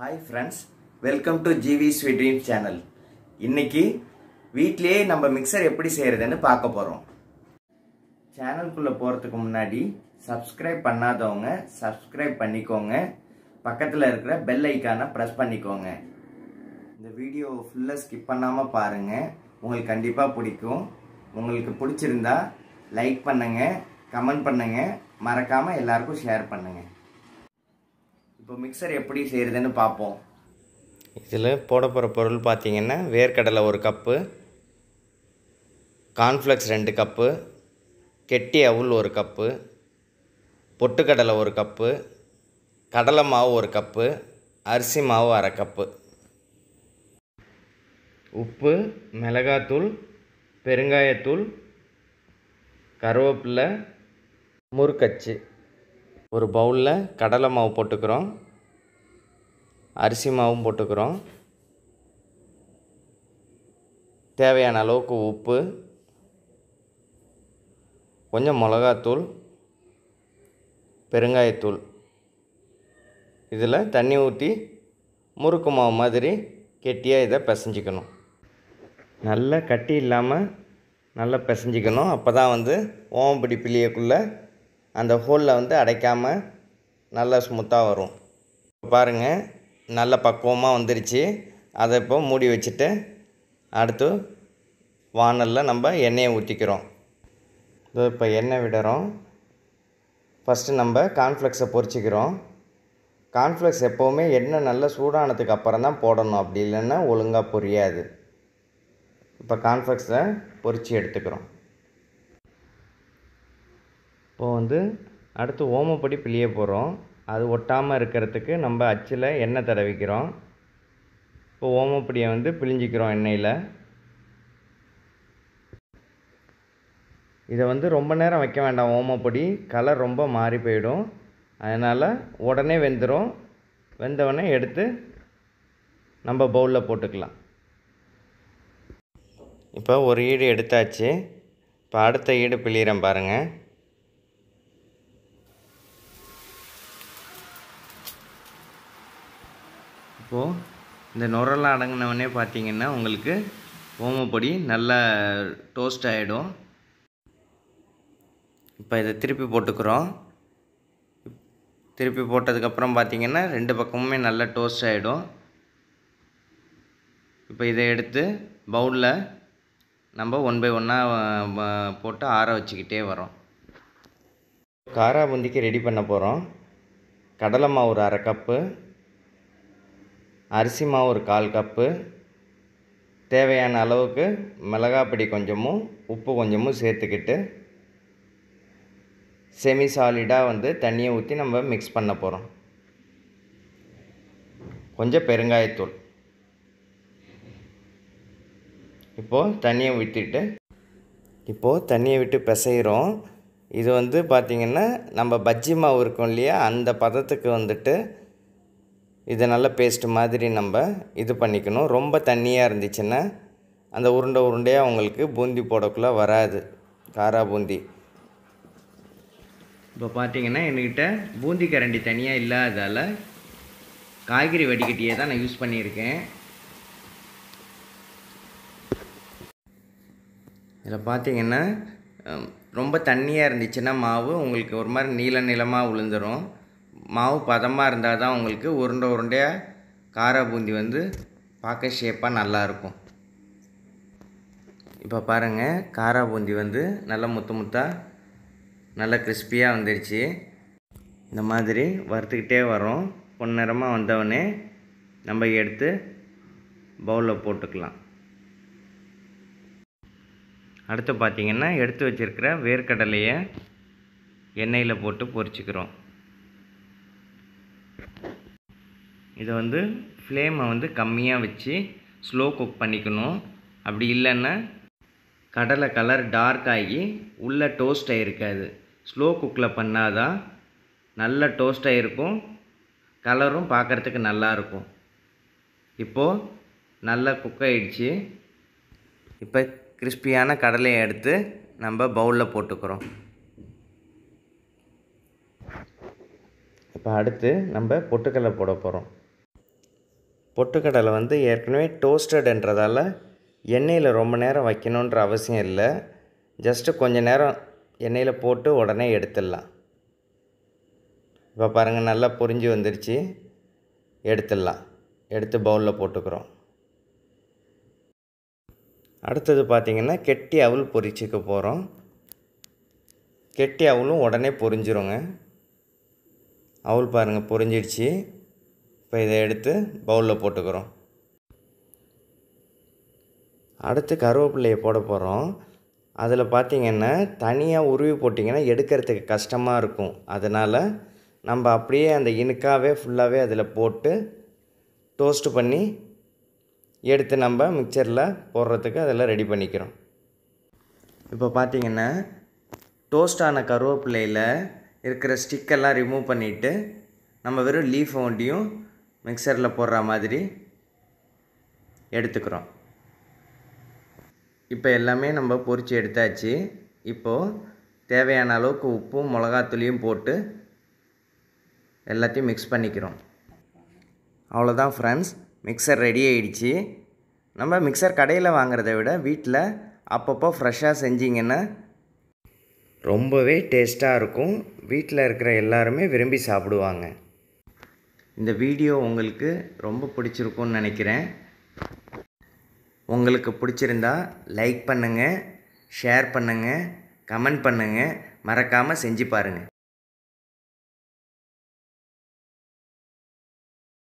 hi friends welcome to GV Sweet Dream channel இன்றைக்கி வீட்லேயே நம்ம மிக்சர் எப்படி செய்கிறதுன்னு பார்க்க போகிறோம் சேனல்குள்ளே போகிறதுக்கு முன்னாடி சப்ஸ்கிரைப் பண்ணாதவங்க சப்ஸ்கிரைப் பண்ணிக்கோங்க பக்கத்தில் இருக்கிற பெல் ஐக்கானை ப்ரெஸ் பண்ணிக்கோங்க இந்த வீடியோ ஃபுல்லாக ஸ்கிப் பண்ணாமல் பாருங்கள் உங்களுக்கு கண்டிப்பாக பிடிக்கும் உங்களுக்கு பிடிச்சிருந்தா லைக் பண்ணுங்கள் கமெண்ட் பண்ணுங்கள் மறக்காமல் எல்லாருக்கும் ஷேர் பண்ணுங்கள் இப்போ மிக்சர் எப்படி செய்கிறதுன்னு பார்ப்போம் இதில் போட போகிற பொருள் பார்த்திங்கன்னா வேர்க்கடலை ஒரு கப்பு கார்ன்ஃப்ளெக்ஸ் ரெண்டு கப்பு கெட்டி அவுள் ஒரு கப்பு பொட்டுக்கடலை ஒரு கப்பு கடலை மாவு ஒரு கப்பு அரிசி மாவு அரை கப்பு உப்பு மிளகாத்தூள் பெருங்காயத்தூள் கருவேப்பிலை முறுக்கச்சு ஒரு பவுலில் கடலை மாவு போட்டுக்கிறோம் அரிசி மாவும் போட்டுக்கிறோம் தேவையான அளவுக்கு உப்பு கொஞ்சம் மிளகாத்தூள் பெருங்காயத்தூள் இதில் தண்ணி ஊற்றி முறுக்கு மாவு மாதிரி கெட்டியாக இதை பிசைஞ்சிக்கணும் நல்லா கட்டி இல்லாமல் நல்லா பிசைஞ்சிக்கணும் அப்போ தான் வந்து ஓம்பிடி பிள்ளையக்குள்ளே அந்த ஹோலில் வந்து அடைக்காமல் நல்லா ஸ்மூத்தாக வரும் பாருங்கள் நல்ல பக்குவமாக வந்துருச்சு அதை இப்போ மூடி வச்சுட்டு அடுத்து வானலில் நம்ம எண்ணெயை ஊற்றிக்கிறோம் இதோ இப்போ எண்ணெய் விடுறோம் ஃபஸ்ட்டு நம்ம கார்ன்ஃப்ளெக்ஸை பொறிச்சிக்கிறோம் கான்ஃப்ளெக்ஸ் எப்போவுமே எண்ணெய் நல்லா சூடானதுக்கு அப்புறம் தான் போடணும் அப்படி இல்லைன்னா ஒழுங்காக பொரியாது இப்போ கான்ஃப்ளெக்ஸை பொறிச்சு எடுத்துக்கிறோம் இப்போது வந்து அடுத்து ஓமப்படி பிழிய போகிறோம் அது ஒட்டாமல் இருக்கிறதுக்கு நம்ம அச்சில் எண்ணெய் தடவிக்கிறோம் இப்போ ஓமப்படியை வந்து பிழிஞ்சிக்கிறோம் எண்ணெயில் இதை வந்து ரொம்ப நேரம் வைக்க வேண்டாம் ஓமப்பொடி கலர் ரொம்ப மாறி போயிடும் அதனால் உடனே வெந்துடும் வெந்தவுடனே எடுத்து நம்ம பவுலில் போட்டுக்கலாம் இப்போ ஒரு ஈடு எடுத்தாச்சு இப்போ அடுத்த ஈடு பிழிகிறேன் பாருங்கள் இப்போது இந்த நுரெல்லாம் அடங்கினவொடனே பார்த்தீங்கன்னா உங்களுக்கு ஓமப்பொடி நல்லா டோஸ்ட் ஆகிடும் இப்போ இதை திருப்பி போட்டுக்கிறோம் திருப்பி போட்டதுக்கப்புறம் பார்த்திங்கன்னா ரெண்டு பக்கமுமே நல்லா டோஸ்ட் ஆகிடும் இப்போ இதை எடுத்து பவுலில் நம்ம ஒன் பை ஒன்னாக போட்டு ஆற வச்சுக்கிட்டே வரோம் காரா பூந்திக்கு ரெடி பண்ண போகிறோம் கடலை மாவு ஒரு அரை கப்பு அரிசி மாவு ஒரு கால் கப்பு தேவையான அளவுக்கு மிளகாப்பொடி கொஞ்சமும் உப்பு கொஞ்சமும் சேர்த்துக்கிட்டு செமி சாலிடாக வந்து தண்ணியை ஊற்றி நம்ம மிக்ஸ் பண்ண போகிறோம் கொஞ்சம் பெருங்காயத்தூள் இப்போது தண்ணியை விட்டுட்டு இப்போது தண்ணியை விட்டு பிசைகிறோம் இது வந்து பார்த்திங்கன்னா நம்ம பஜ்ஜி மாவு இருக்கும் இல்லையா அந்த பதத்துக்கு வந்துட்டு இதை நல்ல பேஸ்ட்டு மாதிரி நம்ம இது பண்ணிக்கணும் ரொம்ப தண்ணியாக இருந்துச்சுன்னா அந்த உருண்டை உருண்டையாக உங்களுக்கு பூந்தி போடக்குள்ளே வராது காரா பூந்தி இப்போ பார்த்தீங்கன்னா என்கிட்ட பூந்தி கரண்டி தனியாக இல்லாததால் காய்கறி வடிகட்டியை தான் நான் யூஸ் பண்ணியிருக்கேன் இதில் பார்த்தீங்கன்னா ரொம்ப தண்ணியாக இருந்துச்சுன்னா மாவு உங்களுக்கு ஒரு மாதிரி நீள நிலமாக விழுந்துடும் மாவு பதமாக இருந்தால் தான் உங்களுக்கு உருண்டை உருண்டையாக கார பூந்தி வந்து பார்க்க ஷேப்பாக நல்லாயிருக்கும் இப்போ பாருங்கள் காரா பூந்தி வந்து நல்லா முத்து முத்தாக நல்லா கிறிஸ்பியாக வந்துடுச்சு இந்த மாதிரி வறுத்துக்கிட்டே வரும் பொன்னிறமாக வந்தவொடனே நம்ம எடுத்து பவுலில் போட்டுக்கலாம் அடுத்து பார்த்திங்கன்னா எடுத்து வச்சுருக்கிற வேர்க்கடலையை எண்ணெயில் போட்டு பொரிச்சுக்கிறோம் இதை வந்து ஃப்ளேமை வந்து கம்மியாக வச்சு ஸ்லோ குக் பண்ணிக்கணும் அப்படி இல்லைன்னா கடலை கலர் டார்க் ஆகி உள்ளே டோஸ்ட் ஆகிருக்காது ஸ்லோ குக்கில் பண்ணால் தான் நல்ல டோஸ்ட் ஆகிருக்கும் கலரும் பார்க்குறதுக்கு நல்லாயிருக்கும் இப்போது நல்லா குக் ஆகிடுச்சு இப்போ கிறிஸ்பியான கடலையை எடுத்து நம்ம பவுலில் போட்டுக்கிறோம் இப்போ அடுத்து நம்ம பொட்டுக்கடலை போட போகிறோம் பொட்டுக்கடலை வந்து ஏற்கனவே டோஸ்டடுன்றதால் எண்ணெயில் ரொம்ப நேரம் வைக்கணுன்ற அவசியம் இல்லை ஜஸ்ட்டு கொஞ்சம் நேரம் எண்ணெயில் போட்டு உடனே எடுத்துடலாம் இப்போ பாருங்கள் நல்லா பொரிஞ்சு வந்துருச்சு எடுத்துடலாம் எடுத்து பவுலில் போட்டுக்கிறோம் அடுத்தது பார்த்திங்கன்னா கெட்டி அவுள் பொறிச்சிக்க போகிறோம் கெட்டி அவளும் உடனே பொரிஞ்சிருங்க அவள் பாருங்கள் பொறிஞ்சிடுச்சு இப்போ இதை எடுத்து பவுலில் போட்டுக்கிறோம் அடுத்து கருவேப்பிலையை போட போகிறோம் அதில் பார்த்திங்கன்னா தனியாக உருவி போட்டிங்கன்னா எடுக்கிறதுக்கு கஷ்டமாக இருக்கும் அதனால் நம்ம அப்படியே அந்த இனுக்காகவே ஃபுல்லாகவே அதில் போட்டு டோஸ்ட்டு பண்ணி எடுத்து நம்ம மிக்சரில் போடுறதுக்கு அதில் ரெடி பண்ணிக்கிறோம் இப்போ பார்த்திங்கன்னா டோஸ்டான கருவேப்பிலையில் இருக்கிற ஸ்டிக்கெல்லாம் ரிமூவ் பண்ணிவிட்டு நம்ம வெறும் லீஃப் ஒண்டியும் மிக்சரில் போடுற மாதிரி எடுத்துக்கிறோம் இப்போ எல்லாமே நம்ம பொறிச்சு எடுத்தாச்சு இப்போது தேவையான அளவுக்கு உப்பும் மிளகாத்தூளியும் போட்டு எல்லாத்தையும் மிக்ஸ் பண்ணிக்கிறோம் அவ்வளோதான் ஃப்ரெண்ட்ஸ் மிக்சர் ரெடி ஆகிடுச்சு நம்ம மிக்சர் கடையில் வாங்குறத விட வீட்டில் அப்பப்போ ஃப்ரெஷ்ஷாக செஞ்சிங்கன்னா ரொம்பவே டேஸ்ட்டாக இருக்கும் வீட்டில் இருக்கிற எல்லாருமே விரும்பி சாப்பிடுவாங்க இந்த வீடியோ உங்களுக்கு ரொம்ப பிடிச்சிருக்கும்னு நினைக்கிறேன் உங்களுக்கு பிடிச்சிருந்தா லைக் பண்ணுங்கள் ஷேர் பண்ணுங்கள் கமெண்ட் பண்ணுங்கள் மறக்காமல் செஞ்சு பாருங்கள்